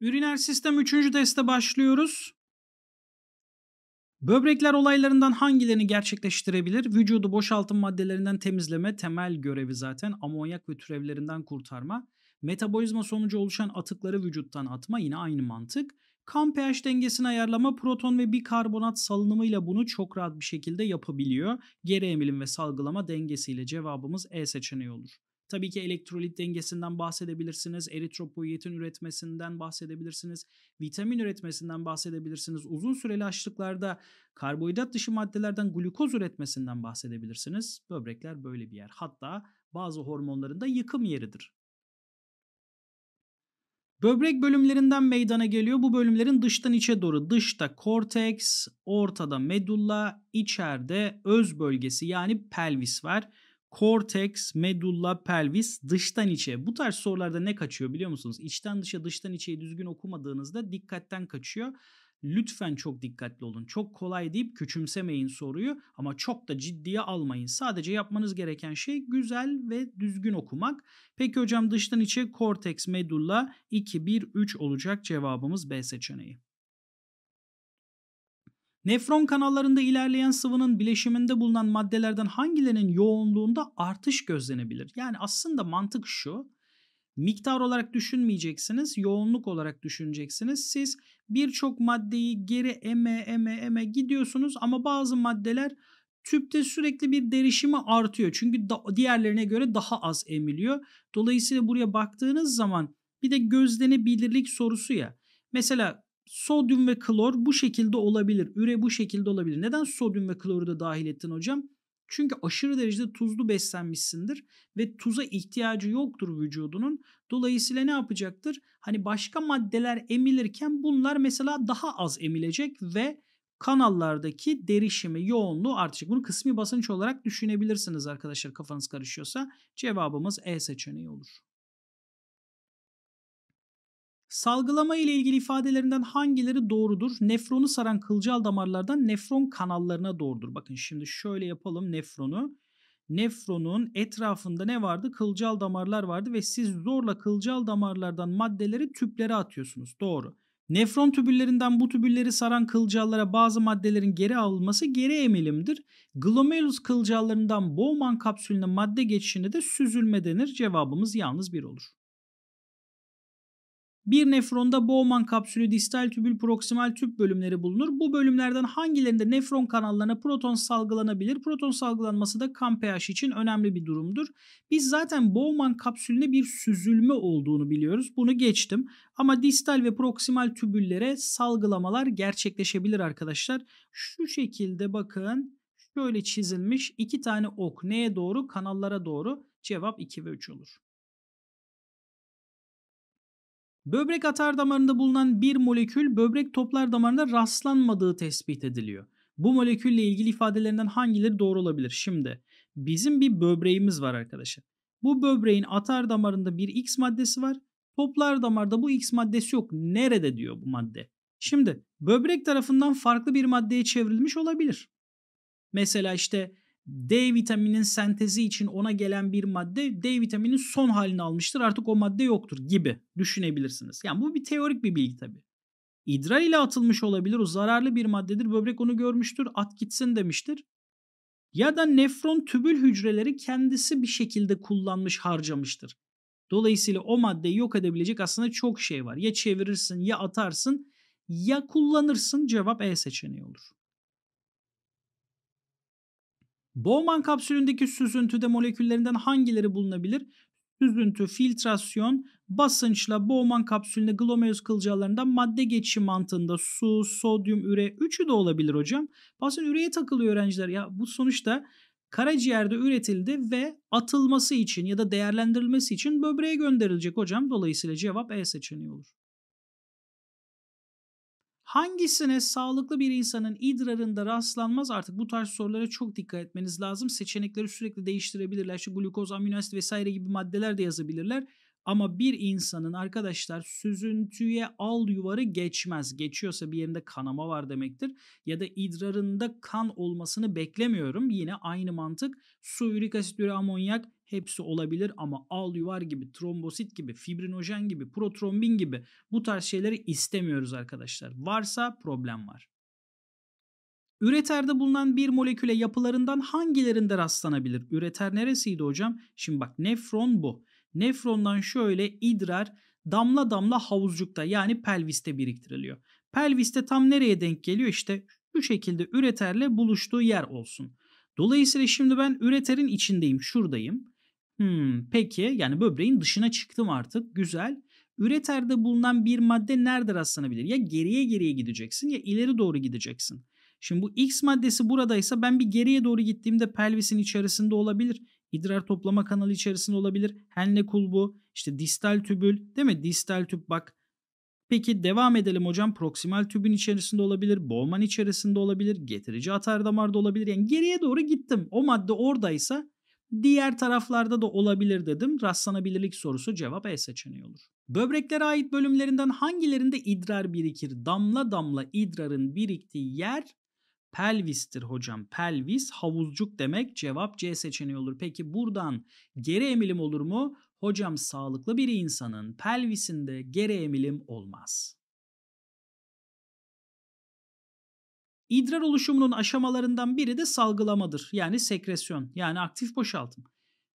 Üriner sistem 3. teste başlıyoruz. Böbrekler olaylarından hangilerini gerçekleştirebilir? Vücudu boşaltım maddelerinden temizleme temel görevi zaten amonyak ve türevlerinden kurtarma. Metabolizma sonucu oluşan atıkları vücuttan atma yine aynı mantık. Kan pH dengesini ayarlama proton ve bikarbonat salınımıyla bunu çok rahat bir şekilde yapabiliyor. Geri emilim ve salgılama dengesiyle cevabımız E seçeneği olur. Tabii ki elektrolit dengesinden bahsedebilirsiniz, eritropoyetin üretmesinden bahsedebilirsiniz, vitamin üretmesinden bahsedebilirsiniz. Uzun süreli açlıklarda karbohidrat dışı maddelerden glukoz üretmesinden bahsedebilirsiniz. Böbrekler böyle bir yer. Hatta bazı hormonların da yıkım yeridir. Böbrek bölümlerinden meydana geliyor. Bu bölümlerin dıştan içe doğru. Dışta korteks, ortada medulla, içeride öz bölgesi yani pelvis var. Korteks, medulla, pelvis, dıştan içe. Bu tarz sorularda ne kaçıyor biliyor musunuz? İçten dışa, dıştan içeyi düzgün okumadığınızda dikkatten kaçıyor. Lütfen çok dikkatli olun. Çok kolay deyip küçümsemeyin soruyu ama çok da ciddiye almayın. Sadece yapmanız gereken şey güzel ve düzgün okumak. Peki hocam dıştan içe korteks medulla 2 1 3 olacak cevabımız B seçeneği. Nefron kanallarında ilerleyen sıvının bileşiminde bulunan maddelerden hangilerinin yoğunluğunda artış gözlenebilir? Yani aslında mantık şu. Miktar olarak düşünmeyeceksiniz, yoğunluk olarak düşüneceksiniz. Siz birçok maddeyi geri eme eme eme gidiyorsunuz ama bazı maddeler tüpte sürekli bir derişimi artıyor. Çünkü da, diğerlerine göre daha az emiliyor. Dolayısıyla buraya baktığınız zaman bir de gözlenebilirlik sorusu ya. Mesela Sodyum ve klor bu şekilde olabilir. Üre bu şekilde olabilir. Neden sodyum ve kloru da dahil ettin hocam? Çünkü aşırı derecede tuzlu beslenmişsindir ve tuza ihtiyacı yoktur vücudunun. Dolayısıyla ne yapacaktır? Hani başka maddeler emilirken bunlar mesela daha az emilecek ve kanallardaki derişimi, yoğunluğu artacak. Bunu kısmi basınç olarak düşünebilirsiniz arkadaşlar kafanız karışıyorsa. Cevabımız E seçeneği olur. Salgılama ile ilgili ifadelerinden hangileri doğrudur? Nefronu saran kılcal damarlardan nefron kanallarına doğrudur. Bakın şimdi şöyle yapalım nefronu. Nefronun etrafında ne vardı? Kılcal damarlar vardı ve siz zorla kılcal damarlardan maddeleri tüplere atıyorsunuz. Doğru. Nefron tübüllerinden bu tübülleri saran kılcallara bazı maddelerin geri alınması geri emilimdir. Glomerulus kılcallarından Bowman kapsülüne madde geçişine de süzülme denir. Cevabımız yalnız bir olur. Bir nefronda Bowman kapsülü distal tübül proksimal tüp bölümleri bulunur. Bu bölümlerden hangilerinde nefron kanallarına proton salgılanabilir? Proton salgılanması da kan pH için önemli bir durumdur. Biz zaten Bowman kapsülüne bir süzülme olduğunu biliyoruz. Bunu geçtim. Ama distal ve proksimal tübüllere salgılamalar gerçekleşebilir arkadaşlar. Şu şekilde bakın. Şöyle çizilmiş iki tane ok neye doğru? Kanallara doğru. Cevap 2 ve 3 olur. Böbrek atar damarında bulunan bir molekül böbrek toplar damarında rastlanmadığı tespit ediliyor. Bu molekülle ilgili ifadelerinden hangileri doğru olabilir? Şimdi bizim bir böbreğimiz var arkadaşlar. Bu böbreğin atar damarında bir X maddesi var. Toplar damarda bu X maddesi yok. Nerede diyor bu madde? Şimdi böbrek tarafından farklı bir maddeye çevrilmiş olabilir. Mesela işte D vitamini'nin sentezi için ona gelen bir madde D vitamini'nin son halini almıştır. Artık o madde yoktur gibi düşünebilirsiniz. Yani bu bir teorik bir bilgi tabii. İdrar ile atılmış olabilir. O zararlı bir maddedir. Böbrek onu görmüştür. At gitsin demiştir. Ya da nefron tübül hücreleri kendisi bir şekilde kullanmış, harcamıştır. Dolayısıyla o maddeyi yok edebilecek aslında çok şey var. Ya çevirirsin, ya atarsın, ya kullanırsın. Cevap E seçeneği olur. Bowman kapsülündeki süzüntüde moleküllerinden hangileri bulunabilir? Süzüntü, filtrasyon, basınçla Bowman kapsülüne glomerulus kılcallarından madde geçişi mantığında su, sodyum, üre üçü de olabilir hocam. Bazen üreye takılıyor öğrenciler. Ya bu sonuçta karaciğerde üretildi ve atılması için ya da değerlendirilmesi için böbreğe gönderilecek hocam. Dolayısıyla cevap E seçeneği olur. Hangisine sağlıklı bir insanın idrarında rastlanmaz artık bu tarz sorulara çok dikkat etmeniz lazım. Seçenekleri sürekli değiştirebilirler. İşte glukoz, amino asit vesaire gibi maddeler de yazabilirler. Ama bir insanın arkadaşlar süzüntüye al yuvarı geçmez. Geçiyorsa bir yerinde kanama var demektir. Ya da idrarında kan olmasını beklemiyorum. Yine aynı mantık. Su, ürik asit, üre, amonyak hepsi olabilir ama al yuvar gibi, trombosit gibi, fibrinojen gibi, protrombin gibi bu tarz şeyleri istemiyoruz arkadaşlar. Varsa problem var. Üreterde bulunan bir moleküle yapılarından hangilerinde rastlanabilir? Üreter neresiydi hocam? Şimdi bak nefron bu. Nefrondan şöyle idrar damla damla havuzcukta yani pelviste biriktiriliyor. Pelviste tam nereye denk geliyor? İşte bu şekilde üreterle buluştuğu yer olsun. Dolayısıyla şimdi ben üreterin içindeyim, şuradayım. Hmm, peki yani böbreğin dışına çıktım artık güzel. Üreterde bulunan bir madde nerede rastlanabilir? Ya geriye geriye gideceksin ya ileri doğru gideceksin. Şimdi bu X maddesi buradaysa ben bir geriye doğru gittiğimde pelvisin içerisinde olabilir. İdrar toplama kanalı içerisinde olabilir. Henle kulbu, işte distal tübül değil mi? Distal tüp bak. Peki devam edelim hocam. Proksimal tübün içerisinde olabilir. Bowman içerisinde olabilir. Getirici atar damarda olabilir. Yani geriye doğru gittim. O madde oradaysa Diğer taraflarda da olabilir dedim. Rastlanabilirlik sorusu cevap E seçeneği olur. Böbreklere ait bölümlerinden hangilerinde idrar birikir? Damla damla idrarın biriktiği yer pelvistir hocam. Pelvis havuzcuk demek cevap C seçeneği olur. Peki buradan geri emilim olur mu? Hocam sağlıklı bir insanın pelvisinde geri emilim olmaz. İdrar oluşumunun aşamalarından biri de salgılamadır. Yani sekresyon yani aktif boşaltım.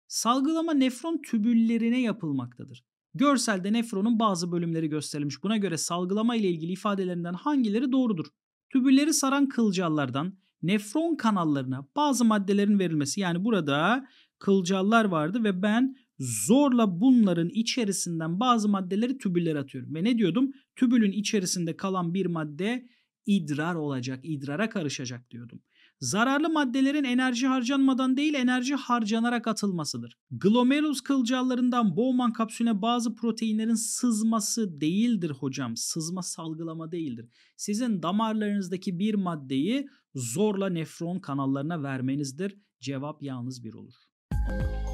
Salgılama nefron tübüllerine yapılmaktadır. Görselde nefronun bazı bölümleri gösterilmiş. Buna göre salgılama ile ilgili ifadelerinden hangileri doğrudur? Tübülleri saran kılcallardan nefron kanallarına bazı maddelerin verilmesi. Yani burada kılcallar vardı ve ben zorla bunların içerisinden bazı maddeleri tübüllere atıyorum. Ve ne diyordum? Tübülün içerisinde kalan bir madde idrar olacak, idrara karışacak diyordum. Zararlı maddelerin enerji harcanmadan değil enerji harcanarak atılmasıdır. Glomerulus kılcallarından Bowman kapsülüne bazı proteinlerin sızması değildir hocam. Sızma salgılama değildir. Sizin damarlarınızdaki bir maddeyi zorla nefron kanallarına vermenizdir. Cevap yalnız bir olur. Müzik